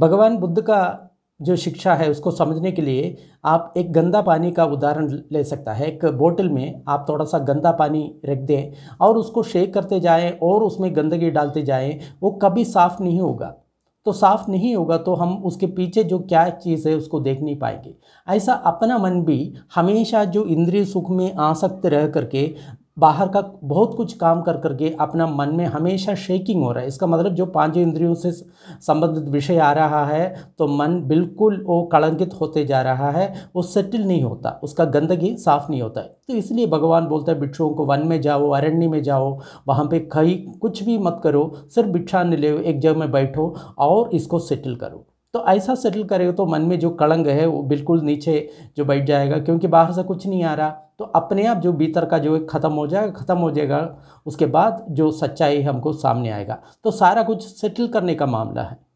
भगवान बुद्ध का जो शिक्षा है उसको समझने के लिए आप एक गंदा पानी का उदाहरण ले सकता है एक बोतल में आप थोड़ा सा गंदा पानी रख दें और उसको शेक करते जाएं और उसमें गंदगी डालते जाएं वो कभी साफ़ नहीं होगा तो साफ़ नहीं होगा तो हम उसके पीछे जो क्या चीज़ है उसको देख नहीं पाएंगे ऐसा अपना मन भी हमेशा जो इंद्रिय सुख में आसक्त रह करके बाहर का बहुत कुछ काम कर करके अपना मन में हमेशा शेकिंग हो रहा है इसका मतलब जो पांच इंद्रियों से संबंधित विषय आ रहा है तो मन बिल्कुल वो कलंकित होते जा रहा है वो सेटल नहीं होता उसका गंदगी साफ नहीं होता है तो इसलिए भगवान बोलता है बिच्छुओं को वन में जाओ अरण्य में जाओ वहाँ पे कहीं कुछ भी मत करो सिर्फ न ले एक जगह में बैठो और इसको सेटल करो तो ऐसा सेटल करे तो मन में जो कलंग है वो बिल्कुल नीचे जो बैठ जाएगा क्योंकि बाहर से कुछ नहीं आ रहा तो अपने आप जो भीतर का जो ख़त्म हो जाएगा ख़त्म हो जाएगा उसके बाद जो सच्चाई हमको सामने आएगा तो सारा कुछ सेटल करने का मामला है